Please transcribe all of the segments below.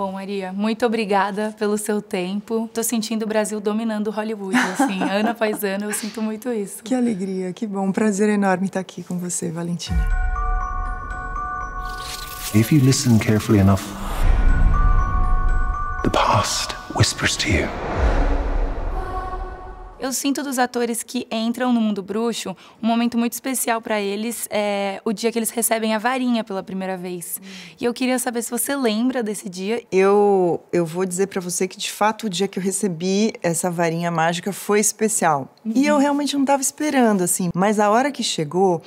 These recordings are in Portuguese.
bom, Maria. Muito obrigada pelo seu tempo. Tô sentindo o Brasil dominando Hollywood, assim, ano após ano, eu sinto muito isso. Que alegria, que bom. Um prazer enorme estar aqui com você, Valentina. If you listen carefully enough, the past whispers to you. Eu sinto dos atores que entram no mundo bruxo, um momento muito especial para eles é o dia que eles recebem a varinha pela primeira vez. Hum. E eu queria saber se você lembra desse dia. Eu, eu vou dizer para você que, de fato, o dia que eu recebi essa varinha mágica foi especial. Uhum. E eu uhum. realmente não tava esperando, assim. Mas a hora que chegou,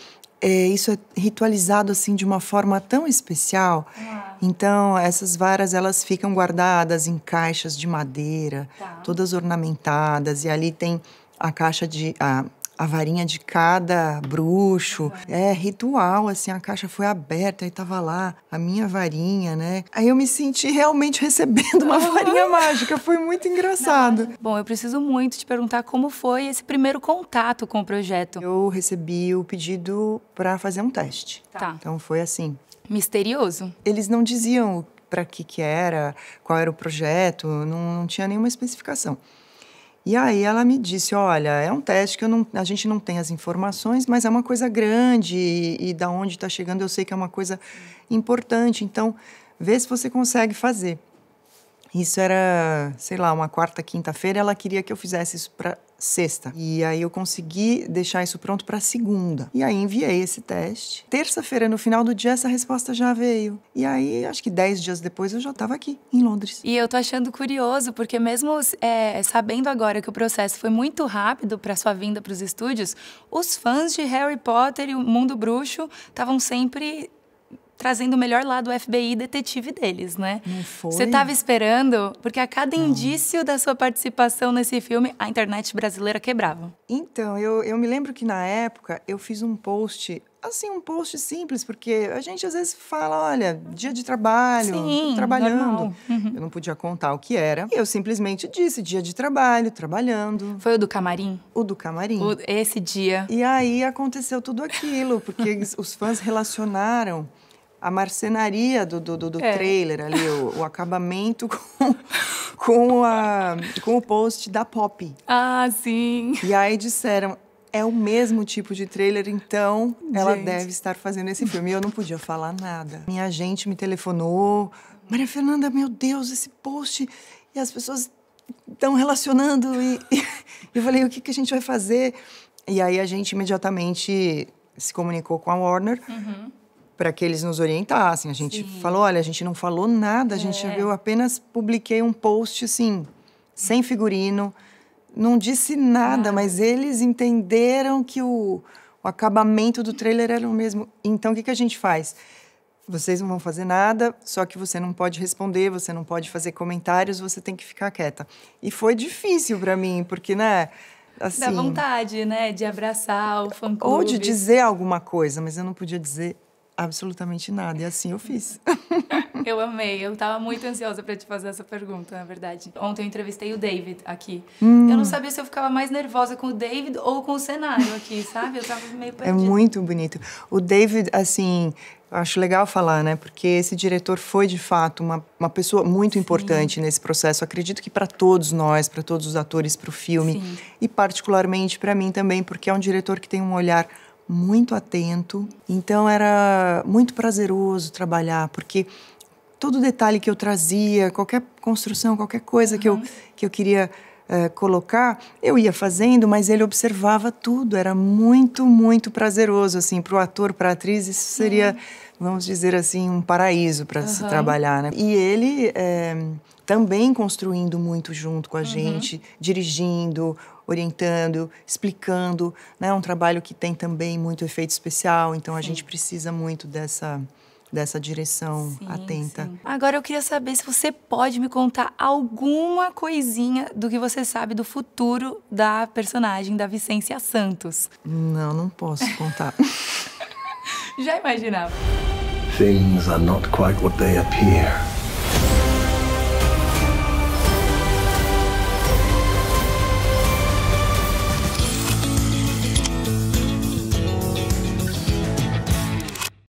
é, isso é ritualizado assim de uma forma tão especial. Então essas varas elas ficam guardadas em caixas de madeira, tá. todas ornamentadas e ali tem a caixa de a, a varinha de cada bruxo. É ritual, assim, a caixa foi aberta e tava lá a minha varinha, né? Aí eu me senti realmente recebendo uma varinha mágica, foi muito engraçado. Não. Bom, eu preciso muito te perguntar como foi esse primeiro contato com o projeto. Eu recebi o pedido para fazer um teste. Tá. tá. Então foi assim, misterioso. Eles não diziam para que que era, qual era o projeto, não, não tinha nenhuma especificação. E aí ela me disse, olha, é um teste que não, a gente não tem as informações, mas é uma coisa grande e, e da onde está chegando eu sei que é uma coisa importante, então vê se você consegue fazer. Isso era, sei lá, uma quarta, quinta-feira, ela queria que eu fizesse isso para sexta. E aí eu consegui deixar isso pronto para segunda. E aí enviei esse teste. Terça-feira, no final do dia, essa resposta já veio. E aí, acho que dez dias depois, eu já estava aqui, em Londres. E eu tô achando curioso, porque mesmo é, sabendo agora que o processo foi muito rápido para sua vinda para os estúdios, os fãs de Harry Potter e o Mundo Bruxo estavam sempre trazendo o melhor lado do FBI detetive deles, né? Não foi. Você estava esperando, porque a cada Não. indício da sua participação nesse filme, a internet brasileira quebrava. Então, eu, eu me lembro que na época eu fiz um post assim, um post simples, porque a gente às vezes fala, olha, dia de trabalho, Sim, trabalhando. Uhum. Eu não podia contar o que era. E eu simplesmente disse, dia de trabalho, trabalhando. Foi o do camarim? O do camarim. O, esse dia. E aí aconteceu tudo aquilo, porque os fãs relacionaram a marcenaria do, do, do, do é. trailer ali, o, o acabamento com, com, a, com o post da Pop. Ah, sim. E aí disseram, é o mesmo tipo de trailer, então gente. ela deve estar fazendo esse filme. E eu não podia falar nada. Minha gente me telefonou. Maria Fernanda, meu Deus, esse post. E as pessoas estão relacionando. E, e, eu falei, o que, que a gente vai fazer? E aí a gente imediatamente se comunicou com a Warner. Uhum para que eles nos orientassem. A gente Sim. falou, olha, a gente não falou nada, a gente é. eu apenas publiquei um post assim, sem figurino, não disse nada, ah. mas eles entenderam que o, o, acabamento do trailer era o mesmo. Então o que, que a gente faz? Vocês não vão fazer nada, só que você não pode responder, você não pode fazer comentários, você tem que ficar quieta. E foi difícil para mim, porque, né? Assim, Dá vontade, né? De abraçar o fã-clube. Ou de dizer alguma coisa, mas eu não podia dizer absolutamente nada. E assim eu fiz. eu amei. Eu estava muito ansiosa para te fazer essa pergunta, na verdade. Ontem eu entrevistei o David aqui. Hum. Eu não sabia se eu ficava mais nervosa com o David ou com o cenário aqui, sabe? Eu estava meio é perdida. É muito bonito. O David, assim, acho legal falar, né? Porque esse diretor foi de fato uma, uma pessoa muito Sim. importante nesse processo. Acredito que para todos nós, para todos os atores, para o filme Sim. e particularmente para mim também, porque é um diretor que tem um olhar muito atento. Então era muito prazeroso trabalhar, porque todo detalhe que eu trazia, qualquer construção, qualquer coisa uhum. que, eu, que eu queria eh, colocar, eu ia fazendo, mas ele observava tudo. Era muito, muito prazeroso. Assim, para o ator, para a atriz, isso seria, uhum. vamos dizer assim, um paraíso para uhum. se trabalhar. Né? E ele. É, também construindo muito junto com a uhum. gente, dirigindo, orientando, explicando. Né? É um trabalho que tem também muito efeito especial, então sim. a gente precisa muito dessa dessa direção sim, atenta. Sim. Agora eu queria saber se você pode me contar alguma coisinha do que você sabe do futuro da personagem da Vicência Santos. Não, não posso contar. Já imaginava. Things are not quite what they appear.